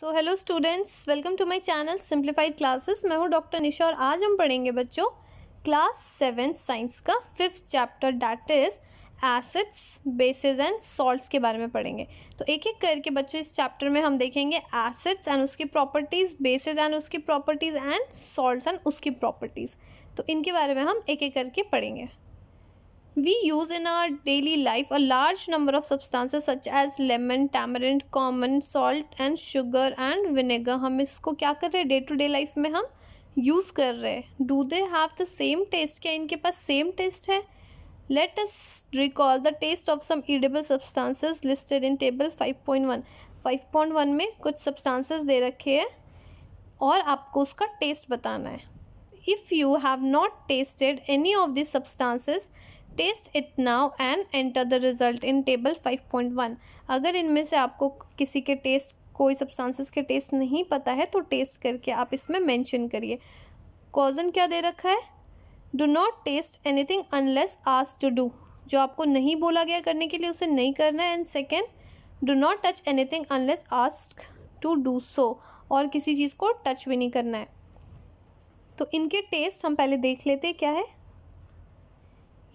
So hello students welcome to my channel simplified classes मैं हूँ doctor Nisha और आज हम पढ़ेंगे बच्चों क्लास सेवन साइंस का fifth chapter that is acids bases and salts के बारे में पढ़ेंगे तो एक एक करके बच्चों इस चैप्टर में हम देखेंगे एसिड्स एंड उसकी प्रॉपर्टीज़ बेसिस एंड उसकी प्रॉपर्टीज़ एंड सॉल्ट एंड उसकी प्रॉपर्टीज़ तो इनके बारे में हम एक एक करके पढ़ेंगे We use in our daily life a large number of substances such as lemon, tamarind, common salt and sugar and vinegar. हम इसको क्या कर रहे हैं डे टू डे लाइफ में हम यूज़ कर रहे हैं do they have the same taste क्या इनके पास सेम टेस्ट है let us recall the taste of some edible substances listed in table 5.1 5.1 में कुछ सब्सटेंसेस दे रखे हैं और आपको उसका टेस्ट बताना है if you have not tasted any of this substances taste it now and enter the result in table 5.1 अगर इनमें से आपको किसी के टेस्ट कोई सब्सटेंसेस के टेस्ट नहीं पता है तो टेस्ट करके आप इसमें मेंशन करिए कॉजन क्या दे रखा है do not taste anything unless ask to do जो आपको नहीं बोला गया करने के लिए उसे नहीं करना है and second do not touch anything unless ask to do so और किसी चीज़ को टच भी नहीं करना है तो इनके टेस्ट हम पहले देख लेते क्या है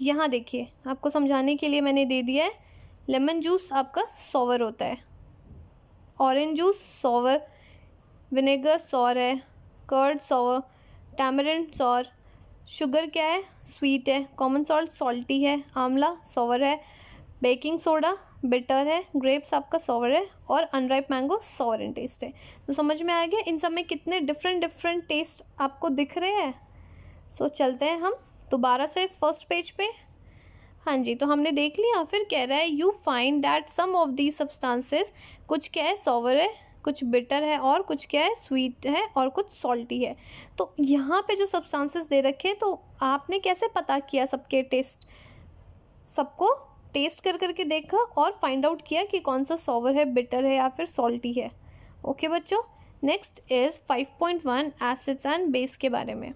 यहाँ देखिए आपको समझाने के लिए मैंने दे दिया है लेमन जूस आपका सॉवर होता है orange juice sour vinegar sour है curd sour tamarind sour sugar क्या है स्वीट है कॉमन सॉल्ट सॉल्टी है आंवला सॉवर है बेकिंग सोडा बिटर है ग्रेप्स आपका सॉवर है और unripe mango sour in taste है तो समझ में आ गया इन सब में कितने डिफरेंट डिफरेंट टेस्ट आपको दिख रहे हैं सो so, चलते हैं हम दोबारा से फर्स्ट पेज पे हाँ जी तो हमने देख लिया फिर कह रहा है you find that some of the substances कुछ क्या है सॉवर है कुछ बिटर है और कुछ क्या है स्वीट है और कुछ सॉल्टी है तो यहाँ पे जो सब्सटेंसेस दे रखे हैं तो आपने कैसे पता किया सबके टेस्ट सबको टेस्ट कर करके देखा और फाइंड आउट किया कि कौन सा सॉवर है बिटर है या फिर सॉल्टी है ओके बच्चों next is 5.1 acids and base के बारे में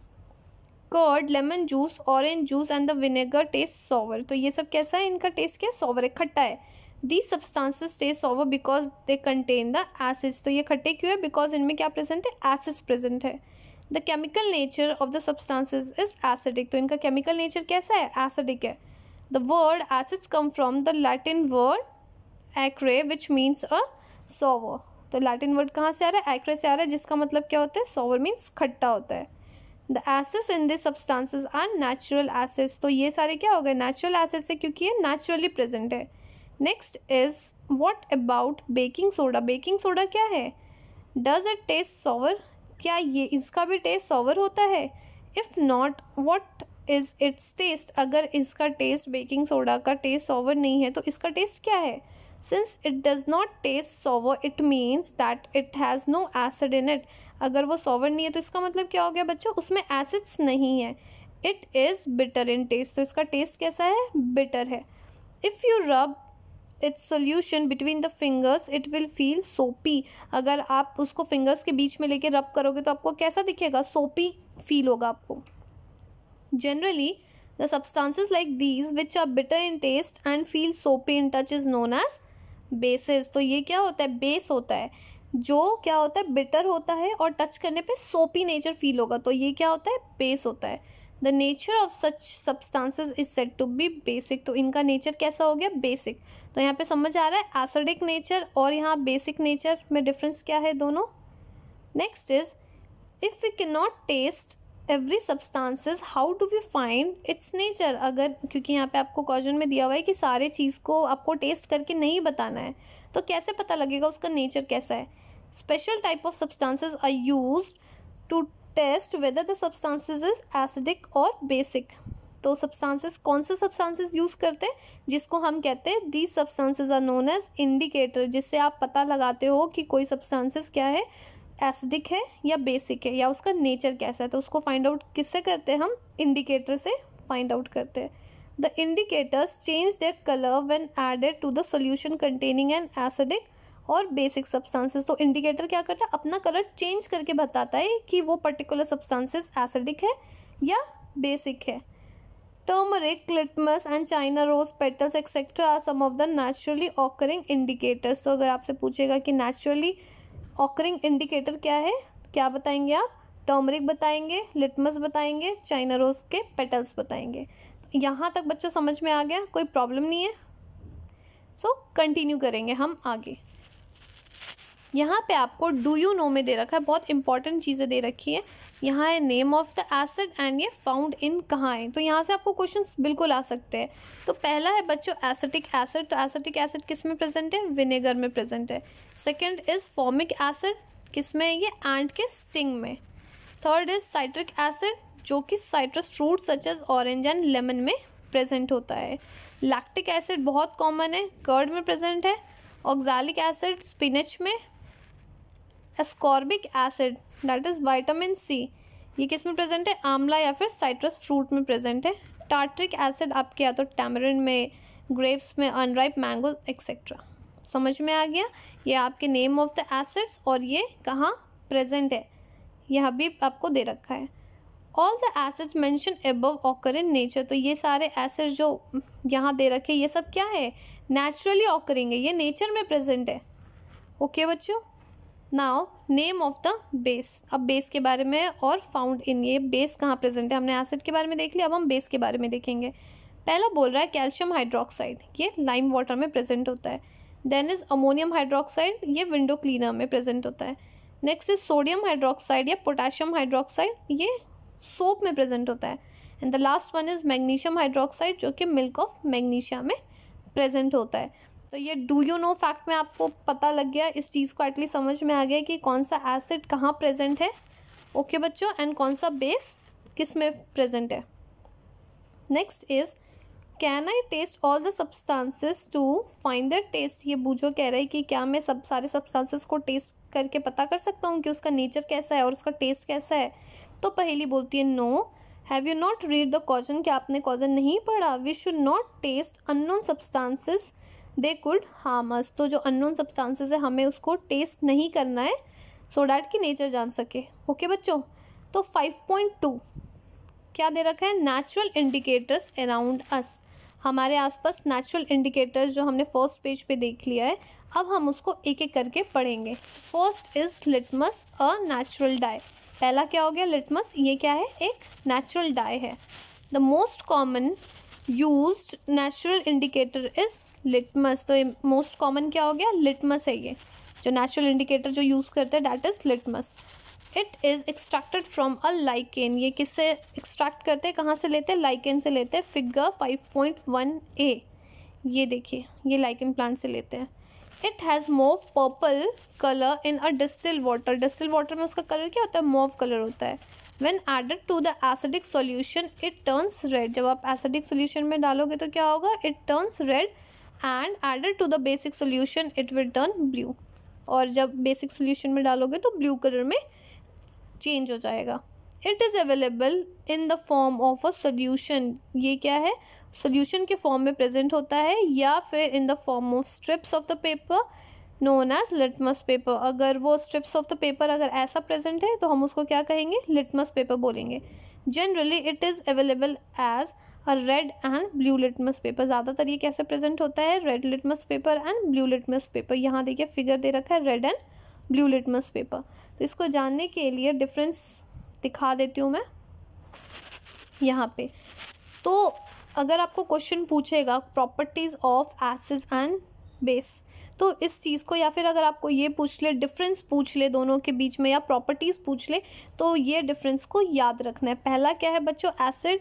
curd lemon juice orange juice and the vinegar taste sour तो ये सब कैसा है इनका टेस्ट क्या है सॉवर है खट्टा है the substances taste sour because they contain the acids तो ये खट्टे क्यों है बिकॉज इनमें क्या प्रेजेंट है एसिड्स प्रेजेंट है the chemical nature of the substances is acidic तो इनका केमिकल नेचर कैसा है एसिडिक है the word acids come from the Latin word acere which means a sour तो लैटिन वर्ड कहाँ से आ रहा है एक्रे से आ रहा है जिसका मतलब क्या होता है सॉवर मीन्स खट्टा होता है the acids in this substances are natural acids तो ये सारे क्या हो गए नेचुरल एसिड्स है क्योंकि ये नेचुरली प्रेजेंट है next is what about baking soda baking soda क्या है डज इट टेस्ट सॉवर क्या ये इसका भी टेस्ट सॉवर होता है if not what is its taste अगर इसका टेस्ट बेकिंग सोडा का टेस्ट सॉवर नहीं है तो इसका टेस्ट क्या है since it does not taste sour it means that it has no acid in it अगर वो सॉवर नहीं है तो इसका मतलब क्या हो गया बच्चों उसमें एसिड्स नहीं है it is bitter in taste तो इसका टेस्ट कैसा है बिटर है if you rub its solution between the fingers it will feel soapy अगर आप उसको फिंगर्स के बीच में लेके रब करोगे तो आपको कैसा दिखेगा सोपी फील होगा आपको generally the substances like these which are bitter in taste and feel soapy in touch is known as bases तो ये क्या होता है बेस होता है जो क्या होता है बिटर होता है और टच करने पे सोपी नेचर फील होगा तो ये क्या होता है बेस होता है the nature of such substances is said to be basic तो इनका नेचर कैसा हो गया बेसिक तो यहाँ पे समझ आ रहा है एसिडिक नेचर और यहाँ बेसिक नेचर में डिफरेंस क्या है दोनों next is if we can not taste every substances how do we find its nature अगर क्योंकि यहाँ पे आपको क्वेश्चन में दिया हुआ है कि सारे चीज़ को आपको टेस्ट करके नहीं बताना है तो कैसे पता लगेगा उसका नेचर कैसा है special type of substances are used to test whether the substances is acidic or basic तो सब्सटेंसेस कौन से सब्सटेंसेस यूज़ करते हैं जिसको हम कहते हैं these substances are known as indicator जिससे आप पता लगाते हो कि कोई सब्सटेंसेस क्या है एसिडिक है या बेसिक है या उसका नेचर कैसा है तो उसको फाइंड आउट किससे करते हैं हम इंडिकेटर से फाइंड आउट करते हैं the indicators change their colour when added to the solution containing an acidic और बेसिक सब्सटेंसेस तो इंडिकेटर क्या करता है अपना कलर चेंज करके बताता है कि वो पर्टिकुलर सब्सटेंसेस एसिडिक है या बेसिक है turmeric litmus and china rose petals etcetera are some of the naturally occurring indicators तो अगर आपसे पूछेगा कि नेचुरली ऑकरिंग इंडिकेटर क्या है क्या बताएंगे आप टर्मरिक बताएंगे लिटमस बताएंगे चाइना रोज के पेटल्स बताएंगे तो यहाँ तक बच्चों समझ में आ गया कोई प्रॉब्लम नहीं है सो so, कंटिन्यू करेंगे हम आगे यहाँ पे आपको डू यू नो में दे रखा है बहुत इंपॉर्टेंट चीज़ें दे रखी है यहाँ है name of the acid and ये फाउंड इन कहाँ है तो यहाँ से आपको क्वेश्चन बिल्कुल आ सकते हैं तो पहला है बच्चों एसिटिक एसिड तो एसिटिक एसिड किस में प्रेजेंट है विनेगर में प्रेजेंट है सेकेंड इज़ फॉमिक एसिड किस में है ये एंड के स्टिंग में थर्ड इज़ साइट्रिक एसिड जो कि citrus fruit such as orange and lemon में प्रेजेंट होता है लैक्टिक एसिड बहुत कॉमन है कर्ड में प्रेजेंट है ऑक्जालिक एसिड स्पिनच में ascorbic acid that is vitamin C ये किस में प्रेजेंट है आमला या फिर साइट्रस फ्रूट में प्रेजेंट है टार्ट्रिक एसिड आपके या तो टैमरिन में ग्रेप्स में अनराइप मैंगो एक्सेट्रा समझ में आ गया ये आपके नेम ऑफ द एसिड्स और ये कहाँ प्रेजेंट है यह भी आपको दे रखा है all the acids mention above occur in nature तो ये सारे एसिड जो यहाँ दे रखे ये सब क्या है नेचुरली ऑकरिंग है ये नेचर में प्रेजेंट है ओके okay, बच्चों now name of the base अब बेस के बारे में और फाउंड इन ये बेस कहाँ प्रेजेंट है हमने एसिड के बारे में देख लिया अब हम बेस के बारे में देखेंगे पहला बोल रहा है कैल्शियम हाइड्रोक्साइड ये लाइम वाटर में प्रेजेंट होता है देन इज़ अमोनियम हाइड्रोक्साइड ये विंडो क्लीनर में प्रेजेंट होता है नेक्स्ट इज सोडियम हाइड्रोक्साइड या पोटाशियम हाइड्रोक्साइड ये सोप में प्रेजेंट होता है and the last one is magnesium hydroxide जो कि मिल्क ऑफ मैग्नीशिया में प्रेजेंट होता है तो ये डू यू नो फैक्ट में आपको पता लग गया इस चीज़ को एटलीस्ट समझ में आ गया कि कौन सा एसिड कहाँ प्रेजेंट है ओके okay बच्चों एंड कौन सा बेस किस में प्रेजेंट है next is can I taste all the substances to find the taste ये बूझो कह रहा है कि क्या मैं सब सारे सब्सटेंसेस को टेस्ट करके पता कर सकता हूँ कि उसका नेचर कैसा है और उसका टेस्ट कैसा है तो पहली बोलती है no have you not read the question कि आपने क्वेश्चन नहीं पढ़ा we should not taste unknown substances they could harm us तो जो अननोन सब्सटेंसेस है हमें उसको टेस्ट नहीं करना है सो डैट की नेचर जान सके ओके okay, बच्चों तो 5.2 क्या दे रखा है नेचुरल इंडिकेटर्स अराउंड अस हमारे आसपास नेचुरल इंडिकेटर्स जो हमने फर्स्ट पेज पे देख लिया है अब हम उसको एक एक करके पढ़ेंगे first is litmus a natural dye पहला क्या हो गया लिटमस ये क्या है एक नेचुरल डाई है the most common use natural indicator is litmus तो मोस्ट कॉमन क्या हो गया लिटमस है ये जो नेचुरल इंडिकेटर जो यूज़ करते हैं that is litmus it is extracted from a lichen ये किससे एक्सट्रैक्ट करते हैं कहाँ से लेते हैं लाइकेन से लेते हैं figure five point one A ये देखिए ये लाइकेन प्लांट से लेते हैं it has mauve purple colour in a distil water distil water में उसका कलर क्या होता है मोव कलर होता है when added to the acidic solution it turns red जब आप एसिडिक सोल्यूशन में डालोगे तो क्या होगा it turns red and added to the basic solution it will turn blue और जब बेसिक सोल्यूशन में डालोगे तो ब्लू कलर में चेंज हो जाएगा it is available in the form of a solution ये क्या है सोल्यूशन के फॉर्म में प्रेजेंट होता है या फिर in the form of strips of the paper known as litmus paper अगर वो स्ट्रिप्स ऑफ द पेपर अगर ऐसा प्रेजेंट है तो हम उसको क्या कहेंगे लिटमस पेपर बोलेंगे generally it is available as a red and blue litmus paper ज़्यादातर ये कैसे प्रेजेंट होता है red litmus paper and blue litmus paper यहाँ देखिए फिगर दे रखा है red and blue litmus paper तो इसको जानने के लिए डिफरेंस दिखा देती हूँ मैं यहाँ पे तो अगर आपको क्वेश्चन पूछेगा properties of acid and base तो इस चीज़ को या फिर अगर आपको ये पूछ ले डिफरेंस पूछ ले दोनों के बीच में या प्रॉपर्टीज़ पूछ ले तो ये डिफरेंस को याद रखना है पहला क्या है बच्चों एसिड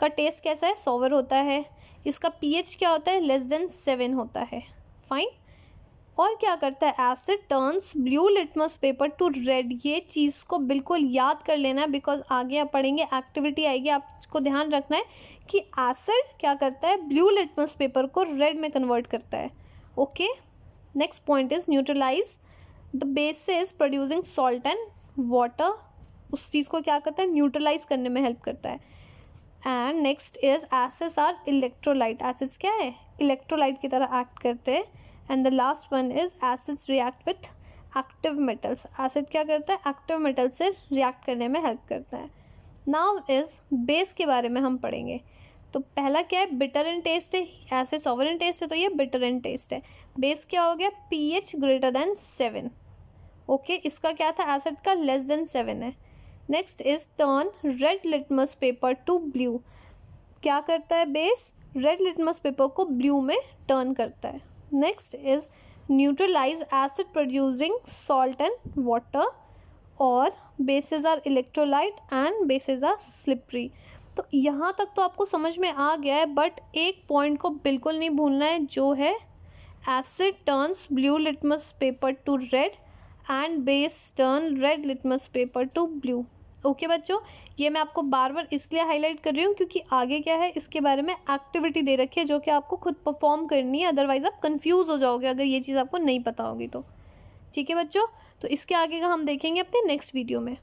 का टेस्ट कैसा है सोवर होता है इसका पीएच क्या होता है लेस देन सेवन होता है फाइन और क्या करता है acid turns blue litmus paper to red ये चीज़ को बिल्कुल याद कर लेना है बिकॉज आगे आप पढ़ेंगे एक्टिविटी आएगी आपको ध्यान रखना है कि एसिड क्या करता है ब्लू लिटमस पेपर को रेड में कन्वर्ट करता है okay okay? Next point is neutralise the base is producing salt and water उस चीज़ को क्या करता है न्यूट्रलाइज करने में हेल्प करता है and next is acids are electrolyte acids क्या है इलेक्ट्रोलाइट की तरह एक्ट करते हैं and the last one is acids react with active metals acid क्या करता है एक्टिव मेटल्स से रिएक्ट करने में हेल्प करता है नाव इज़ बेस के बारे में हम पढ़ेंगे तो पहला क्या है बिटर एंड टेस्ट है ऐसे सॉवरन टेस्ट है तो ये बिटर एंड टेस्ट है बेस क्या हो गया P H greater than seven okay इसका क्या था एसिड का लेस देन सेवन है next is turn red litmus paper to blue क्या करता है बेस रेड लिटमस पेपर को ब्लू में टर्न करता है next is neutralise acid producing salt and water और bases are electrolyte and bases are slippery तो यहाँ तक तो आपको समझ में आ गया है बट एक पॉइंट को बिल्कुल नहीं भूलना है जो है acid turns blue litmus paper to red and base turn red litmus paper to blue okay बच्चों ये मैं आपको बार बार इसलिए हाईलाइट कर रही हूँ क्योंकि आगे क्या है इसके बारे में एक्टिविटी दे रखी है जो कि आपको खुद परफॉर्म करनी है अदरवाइज़ आप कन्फ्यूज़ हो जाओगे अगर ये चीज़ आपको नहीं पता होगी तो ठीक है बच्चों तो इसके आगे का हम देखेंगे अपने नेक्स्ट वीडियो में